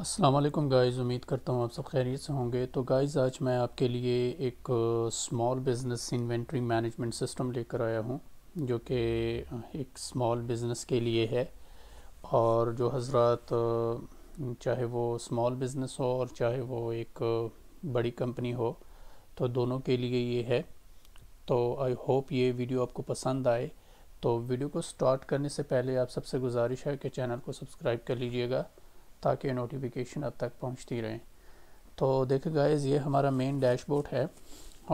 Aslam guys उम्मीद करता हूँ आप सब खैरियत से होंगे तो गाइज़ आज मैं आपके लिए एक small business inventory management system लेकर आया हूँ जो कि एक स्मॉल बिज़नेस के लिए है और जो हजरत चाहे वो स्मॉल बिज़नेस हो और चाहे वो एक बड़ी कंपनी हो तो दोनों के लिए ये है तो आई होप ये वीडियो आपको पसंद आए तो वीडियो को स्टार्ट करने से पहले आप सबसे गुजारिश है कि चैनल को सब्सक्राइब कर लीजिएगा ताकि नोटिफिकेशन अब तक पहुंचती रहे तो देखिए गाइज ये हमारा मेन डैशबोर्ड है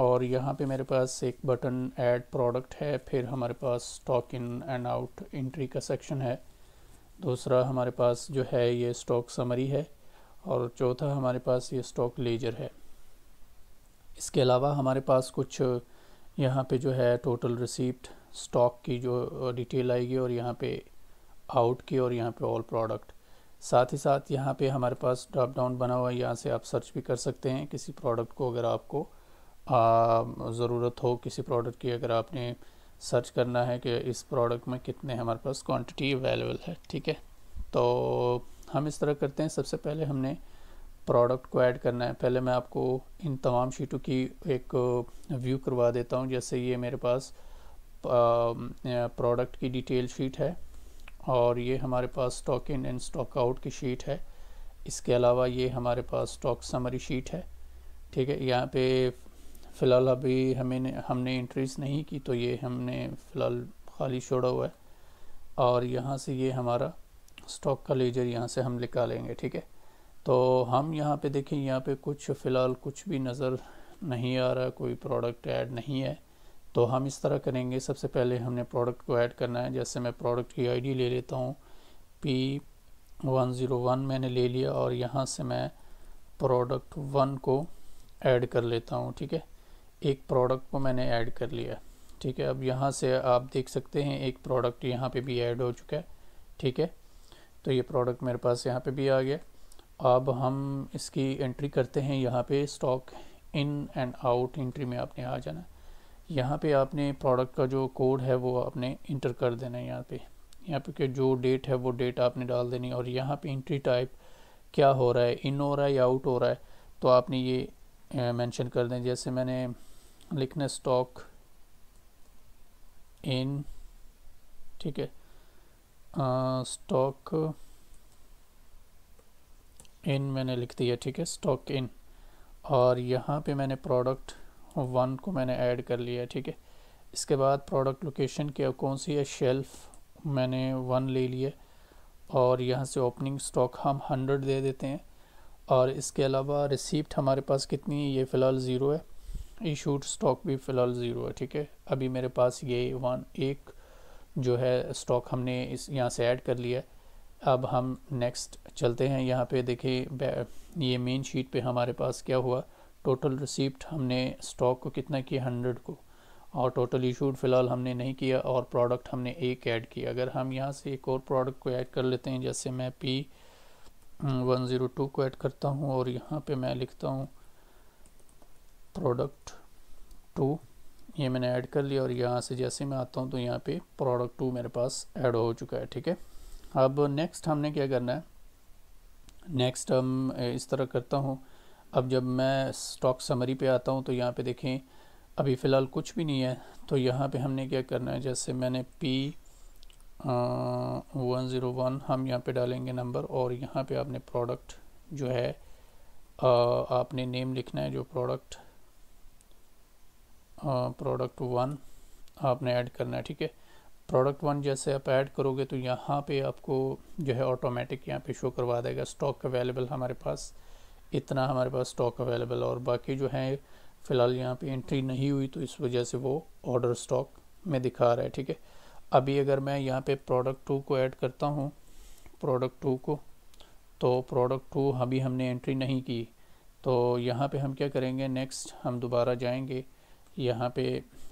और यहाँ पे मेरे पास एक बटन ऐड प्रोडक्ट है फिर हमारे पास stock in and out entry का सेक्शन है दूसरा हमारे पास जो है ये स्टॉक समरी है और चौथा हमारे पास ये स्टॉक लेजर है इसके अलावा हमारे पास कुछ यहाँ पे जो है टोटल रिसीप्ट स्टॉक की जो डिटेल आएगी और यहाँ पे आउट की और यहाँ पे ऑल प्रोडक्ट साथ ही साथ यहाँ पे हमारे पास ड्रॉप डाउन बना हुआ है यहाँ से आप सर्च भी कर सकते हैं किसी प्रोडक्ट को अगर आपको ज़रूरत हो किसी प्रोडक्ट की अगर आपने सर्च करना है कि इस प्रोडक्ट में कितने हमारे पास क्वांटिटी अवेलेबल है ठीक है तो हम इस तरह करते हैं सबसे पहले हमने प्रोडक्ट को ऐड करना है पहले मैं आपको इन तमाम शीटों की एक व्यू करवा देता हूँ जैसे ये मेरे पास प्रोडक्ट की डिटेल शीट है और ये हमारे पास stock in and stock out की शीट है इसके अलावा ये हमारे पास स्टॉक समरी शीट है ठीक है यहाँ पे फ़िलहाल अभी हमें हमने इंट्रीज नहीं की तो ये हमने फ़िलहाल खाली छोड़ा हुआ है और यहाँ से ये हमारा स्टॉक का लेजर यहाँ से हम निकालेंगे ठीक है तो हम यहाँ पे देखें यहाँ पे कुछ फ़िलहाल कुछ भी नज़र नहीं आ रहा कोई प्रोडक्ट ऐड नहीं है तो हम इस तरह करेंगे सबसे पहले हमने प्रोडक्ट को ऐड करना है जैसे मैं प्रोडक्ट की आईडी ले लेता हूँ पी वन ज़ीरो वन मैंने ले लिया और यहाँ से मैं प्रोडक्ट वन को ऐड कर लेता हूँ ठीक है एक प्रोडक्ट को मैंने ऐड कर लिया ठीक है अब यहाँ से आप देख सकते हैं एक प्रोडक्ट यहाँ पे भी ऐड हो चुका है ठीक है तो ये प्रोडक्ट मेरे पास यहाँ पे भी आ गया अब हम इसकी एंट्री करते हैं यहाँ पे stock in and out entry में आपने आ जाना है यहाँ पे आपने प्रोडक्ट का जो कोड है वो आपने इंटर कर देना है यहाँ पे यहाँ पे जो डेट है वो डेट आपने डाल देनी और यहाँ पे इंट्री टाइप क्या हो रहा है इन हो रहा है या आउट हो रहा है तो आपने ये मेंशन कर दें जैसे मैंने लिखना स्टॉक इन ठीक है स्टॉक इन मैंने लिख दिया ठीक है स्टॉक इन और यहाँ पे मैंने प्रोडक्ट वन को मैंने ऐड कर लिया है ठीक है इसके बाद प्रोडक्ट लोकेशन क्या कौन सी है शेल्फ मैंने वन ले लिया और यहाँ से ओपनिंग स्टॉक हम हंड्रेड दे देते हैं और इसके अलावा रिसीप्ट हमारे पास कितनी है ये फ़िलहाल ज़ीरो है ईशूड स्टॉक भी फ़िलहाल ज़ीरो है ठीक है अभी मेरे पास ये वन एक जो है स्टॉक हमने इस यहाँ से ऐड कर लिया अब हम नेक्स्ट चलते हैं यहाँ पे देखिए ये मेन शीट पे हमारे पास क्या हुआ टोटल रिसिप्ट हमने स्टॉक को कितना किया हंड्रेड को और टोटल इशूड फ़िलहाल हमने नहीं किया और प्रोडक्ट हमने एक ऐड किया अगर हम यहाँ से एक और प्रोडक्ट को ऐड कर लेते हैं जैसे मैं पी वन ज़ीरो टू को ऐड करता हूँ और यहाँ पे मैं लिखता हूँ प्रोडक्ट टू ये मैंने ऐड कर लिया और यहाँ से जैसे मैं आता हूँ तो यहाँ पे प्रोडक्ट टू मेरे पास ऐड हो चुका है ठीक है अब नेक्स्ट हमने क्या करना है नेक्स्ट हम इस तरह करता हूँ अब जब मैं स्टॉक समरी पे आता हूँ तो यहाँ पे देखें अभी फ़िलहाल कुछ भी नहीं है तो यहाँ पे हमने क्या करना है जैसे मैंने पी वन ज़ीरो वन हम यहाँ पे डालेंगे नंबर और यहाँ पे आपने प्रोडक्ट जो है आ, आपने नेम लिखना है जो प्रोडक्ट प्रोडक्ट वन आपने ऐड करना है ठीक है प्रोडक्ट वन जैसे आप ऐड करोगे तो यहाँ पे आपको जो है ऑटोमेटिक यहाँ पे शो करवा देगा स्टॉक अवेलेबल हमारे पास इतना हमारे पास स्टॉक अवेलेबल और बाकी जो है फ़िलहाल यहाँ पे एंट्री नहीं हुई तो इस वजह से वो ऑर्डर स्टॉक में दिखा रहा है ठीक है अभी अगर मैं यहाँ पे प्रोडक्ट टू को ऐड करता हूँ प्रोडक्ट टू को तो प्रोडक्ट टू अभी हमने एंट्री नहीं की तो यहाँ पे हम क्या करेंगे नेक्स्ट हम दोबारा जाएंगे यहाँ पे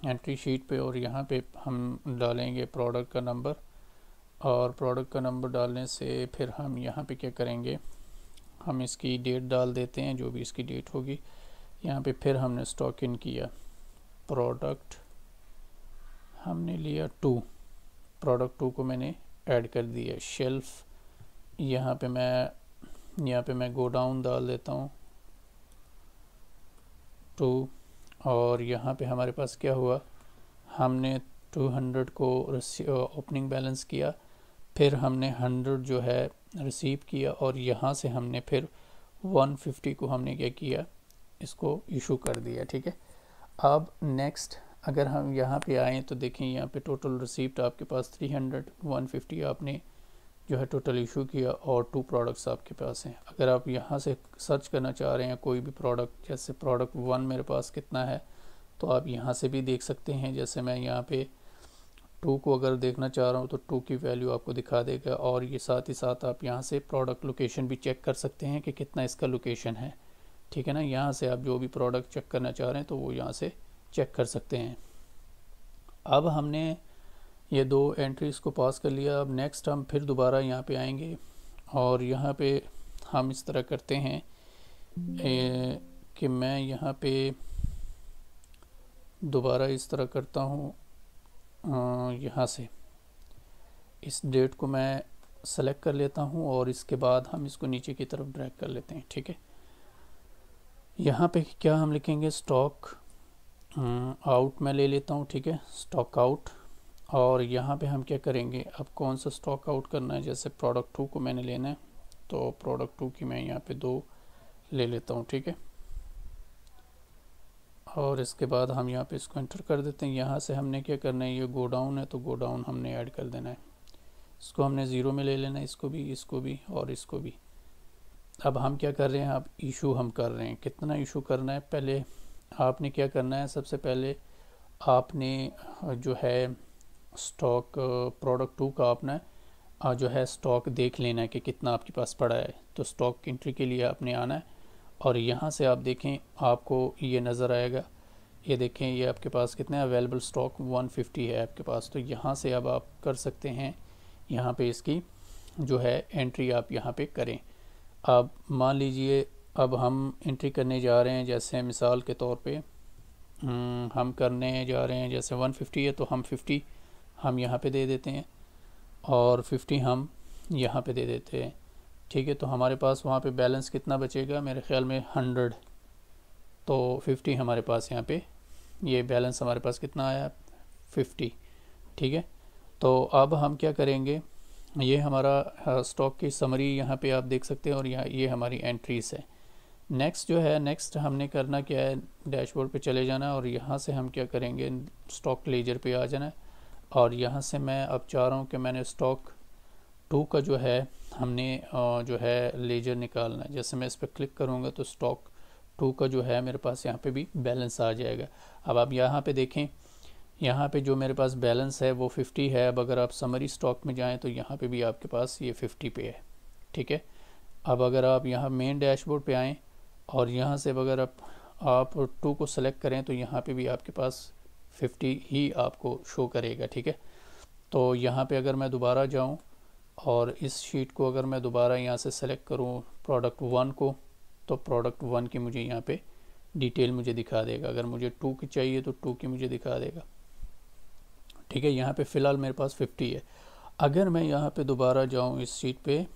एंट्री शीट पे और यहाँ पे हम डालेंगे प्रोडक्ट का नंबर और प्रोडक्ट का नंबर डालने से फिर हम यहाँ पे क्या करेंगे हम इसकी डेट डाल देते हैं जो भी इसकी डेट होगी यहाँ पे फिर हमने स्टॉक इन किया प्रोडक्ट हमने लिया टू प्रोडक्ट टू को मैंने ऐड कर दिया शेल्फ यहाँ पे मैं यहाँ पे मैं गो डाउन डाल देता हूँ टू और यहाँ पे हमारे पास क्या हुआ हमने 200 को ओपनिंग बैलेंस किया फिर हमने हंड्रेड जो है रिसीव किया और यहाँ से हमने फिर वन फिफ्टी को हमने क्या किया इसको इशू कर दिया ठीक है अब नेक्स्ट अगर हम यहाँ पे आएँ तो देखें यहाँ पे टोटल रिसीप्ट आपके पास थ्री हंड्रेड वन फिफ्टी आपने जो है टोटल इशू किया और टू प्रोडक्ट्स आपके पास हैं अगर आप यहाँ से सर्च करना चाह रहे हैं कोई भी प्रोडक्ट जैसे प्रोडक्ट वन मेरे पास कितना है तो आप यहाँ से भी देख सकते हैं जैसे मैं यहाँ पर टू को अगर देखना चाह रहा हूँ तो टू की वैल्यू आपको दिखा देगा और ये साथ ही साथ आप यहाँ से प्रोडक्ट लोकेशन भी चेक कर सकते हैं कि कितना इसका लोकेशन है ठीक है ना यहाँ से आप जो भी प्रोडक्ट चेक करना चाह रहे हैं तो वो यहाँ से चेक कर सकते हैं अब हमने ये दो एंट्रीज़ को पास कर लिया अब नेक्स्ट हम फिर दोबारा यहाँ पे आएंगे और यहाँ पे हम इस तरह करते हैं ए, कि मैं यहाँ पे दोबारा इस तरह करता हूँ यहाँ से इस डेट को मैं सेलेक्ट कर लेता हूँ और इसके बाद हम इसको नीचे की तरफ ड्रैग कर लेते हैं ठीक है यहाँ पे क्या हम लिखेंगे स्टॉक आउट मैं ले लेता हूँ ठीक है स्टॉक आउट और यहाँ पे हम क्या करेंगे अब कौन सा स्टॉक आउट करना है जैसे प्रोडक्ट टू को मैंने लेना है तो प्रोडक्ट टू की मैं यहाँ पे दो ले लेता हूँ ठीक है और इसके बाद हम यहाँ पे इसको इंटर कर देते हैं यहाँ से हमने क्या करना है ये गो डाउन है तो गो डाउन हमने ऐड कर देना है इसको हमने ज़ीरो में ले लेना है इसको भी इसको भी और इसको भी अब हम क्या कर रहे हैं अब इशू हम कर रहे हैं कितना इशू करना है पहले आपने क्या करना है सबसे पहले आपने जो है स्टॉक प्रोडक्ट टू का आपने जो है स्टॉक देख लेना है कि कितना आपके पास पड़ा है तो स्टॉक एंट्री के लिए आपने आना है और यहाँ से आप देखें आपको ये नज़र आएगा ये देखें ये आपके पास कितने अवेलेबल स्टॉक 150 है आपके पास तो यहाँ से अब आप कर सकते हैं यहाँ पे इसकी जो है एंट्री आप यहाँ पे करें अब मान लीजिए अब हम एंट्री करने जा रहे हैं जैसे मिसाल के तौर पे हम्म, हम करने जा रहे हैं जैसे 150 है तो हम 50 हम यहाँ पे दे देते हैं और 50 हम यहाँ पे दे देते हैं ठीक है तो हमारे पास वहाँ पे बैलेंस कितना बचेगा मेरे ख्याल में हंड्रेड तो फिफ्टी हमारे पास यहाँ पे ये बैलेंस हमारे पास कितना आया फिफ्टी ठीक है तो अब हम क्या करेंगे ये हमारा स्टॉक की समरी यहाँ पे आप देख सकते हैं और यहाँ ये हमारी एंट्रीज है नेक्स्ट जो है नेक्स्ट हमने करना क्या है डैशबोर्ड पे चले जाना और यहाँ से हम क्या करेंगे स्टॉक लेजर पे आ जाना और यहाँ से मैं अब चाह रहा हूँ कि मैंने स्टॉक टू का जो है हमने जो है लेजर निकालना है जैसे मैं इस पर क्लिक करूँगा तो स्टॉक टू का जो है मेरे पास यहाँ पे भी बैलेंस आ जाएगा अब आप यहाँ पे देखें यहाँ पे जो मेरे पास बैलेंस है वो फिफ्टी है अब अगर आप समरी स्टॉक में जाएं तो यहाँ पे भी आपके पास ये फिफ्टी पे है ठीक है अब अगर आप यहाँ मेन डैशबोर्ड पे आएँ और यहाँ से अगर आप आप टू को सेलेक्ट करें तो यहाँ पे भी आपके पास 50 ही आपको शो करेगा ठीक है तो यहाँ पे अगर मैं दोबारा जाऊँ और इस शीट को अगर मैं दोबारा यहाँ से सेलेक्ट करूँ प्रोडक्ट वन को तो प्रोडक्ट वन की मुझे यहाँ पे डिटेल मुझे दिखा देगा अगर मुझे टू की चाहिए तो टू की मुझे दिखा देगा ठीक है यहाँ पे फ़िलहाल मेरे पास फिफ्टी है अगर मैं यहाँ पे दोबारा जाऊँ इस सीट पे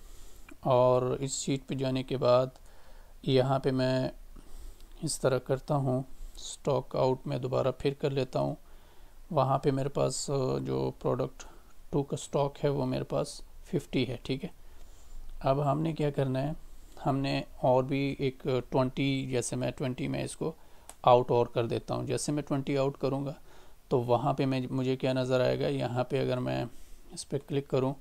और इस सीट पे जाने के बाद यहाँ पे मैं इस तरह करता हूँ स्टॉक आउट में दोबारा फिर कर लेता हूँ वहाँ पर मेरे पास जो प्रोडक्ट टू का स्टॉक है वो मेरे पास फिफ्टी है ठीक है अब हमने क्या करना है हमने और भी एक ट्वेंटी जैसे मैं ट्वेंटी में इसको आउट और कर देता हूँ जैसे मैं ट्वेंटी आउट करूँगा तो वहाँ पे मैं मुझे क्या नज़र आएगा यहाँ पे अगर मैं इस पर क्लिक करूँ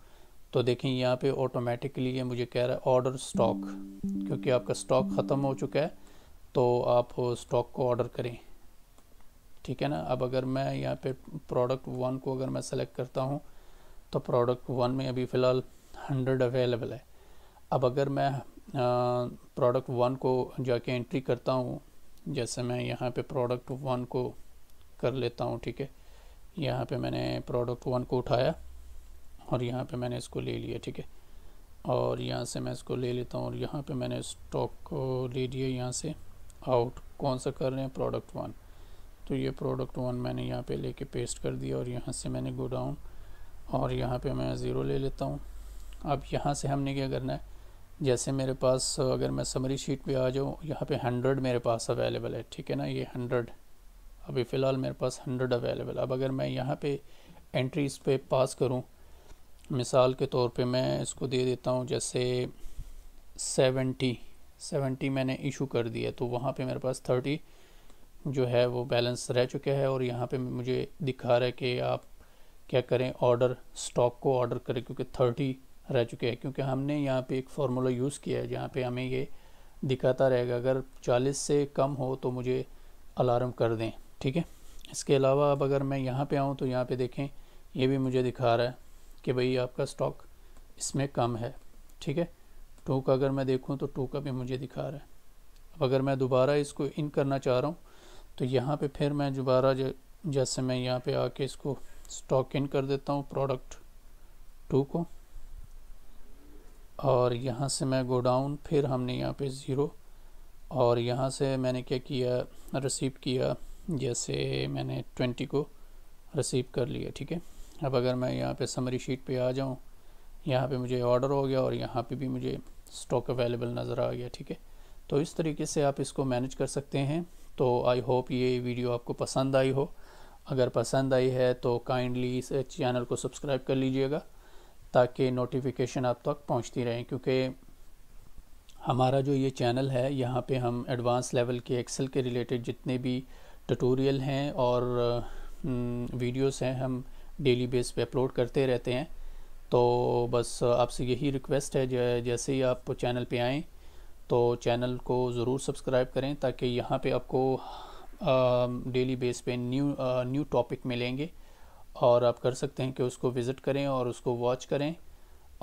तो देखें यहाँ पे ऑटोमेटिकली ये मुझे कह रहा है ऑर्डर स्टॉक क्योंकि आपका स्टॉक ख़त्म हो चुका है तो आप स्टॉक को ऑर्डर करें ठीक है ना अब अगर मैं यहाँ पे प्रोडक्ट वन को अगर मैं सेलेक्ट करता हूँ तो प्रोडक्ट वन में अभी फ़िलहाल हंड्रेड अवेलेबल है अब अगर मैं प्रोडक्ट वन को जाके एंट्री करता हूँ जैसे मैं यहाँ पे प्रोडक्ट वन को कर लेता हूँ ठीक है यहाँ पे मैंने प्रोडक्ट वन को उठाया और यहाँ पे मैंने इसको ले लिया ठीक है और यहाँ से मैं इसको ले लेता हूँ और यहाँ पे मैंने स्टॉक को ले लिया यहाँ से आउट कौन सा कर रहे हैं प्रोडक्ट वन तो ये प्रोडक्ट वन मैंने यहाँ पे लेके पेस्ट कर दिया और यहाँ से मैंने गोडाउन डाउन और यहाँ पे मैं ज़ीरो ले लेता हूँ अब यहाँ से हमने क्या करना है जैसे मेरे पास अगर मैं समरी शीट पे आ जाऊँ यहाँ पे हंड्रेड मेरे पास अवेलेबल है ठीक है ना ये हंड्रेड अभी फ़िलहाल मेरे पास हंड्रेड अवेलेबल अब अगर मैं यहाँ पे एंट्रीज पे पास करूँ मिसाल के तौर पे मैं इसको दे देता हूँ जैसे सेवेंटी सेवेंटी मैंने इशू कर दिया तो वहाँ पर मेरे पास थर्टी जो है वो बैलेंस रह चुका है और यहाँ पर मुझे दिखा रहा है कि आप क्या करें ऑर्डर स्टॉक को ऑर्डर करें क्योंकि थर्टी रह चुके हैं क्योंकि हमने यहाँ पे एक फार्मूला यूज़ किया है जहाँ पे हमें ये दिखाता रहेगा अगर चालीस से कम हो तो मुझे अलार्म कर दें ठीक है इसके अलावा अब अगर मैं यहाँ पे आऊँ तो यहाँ पे देखें ये भी मुझे दिखा रहा है कि भाई आपका स्टॉक इसमें कम है ठीक है टू का अगर मैं देखूँ तो टू का भी मुझे दिखा रहा है अब अगर मैं दोबारा इसको इन करना चाह रहा हूँ तो यहाँ पे फिर मैं दोबारा जैसे मैं यहाँ पे आके इसको स्टॉक इन कर देता हूँ प्रोडक्ट टू को और यहाँ से मैं गोडाउन फिर हमने यहाँ पे ज़ीरो और यहाँ से मैंने क्या किया रिसीव किया जैसे मैंने ट्वेंटी को रिसीव कर लिया ठीक है अब अगर मैं यहाँ पे समरी शीट पे आ जाऊँ यहाँ पे मुझे ऑर्डर हो गया और यहाँ पे भी मुझे स्टॉक अवेलेबल नज़र आ गया ठीक है तो इस तरीके से आप इसको मैनेज कर सकते हैं तो आई होप ये वीडियो आपको पसंद आई हो अगर पसंद आई है तो काइंडली इस चैनल को सब्सक्राइब कर लीजिएगा ताकि नोटिफिकेशन आप तक पहुंचती रहें क्योंकि हमारा जो ये चैनल है यहाँ पे हम एडवांस लेवल के एक्सेल के रिलेटेड जितने भी ट्यूटोरियल हैं और वीडियोस हम्म, हैं हम डेली बेस पे अपलोड करते रहते हैं तो बस आपसे यही रिक्वेस्ट है जैसे ही आप चैनल पे आएँ तो चैनल को ज़रूर सब्सक्राइब करें ताकि यहाँ पे आपको डेली बेस पे न्यू न्यू टॉपिक मिलेंगे और आप कर सकते हैं कि उसको विज़िट करें और उसको वॉच करें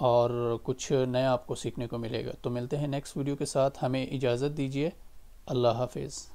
और कुछ नया आपको सीखने को मिलेगा तो मिलते हैं नेक्स्ट वीडियो के साथ हमें इजाज़त दीजिए अल्लाह हाफिज़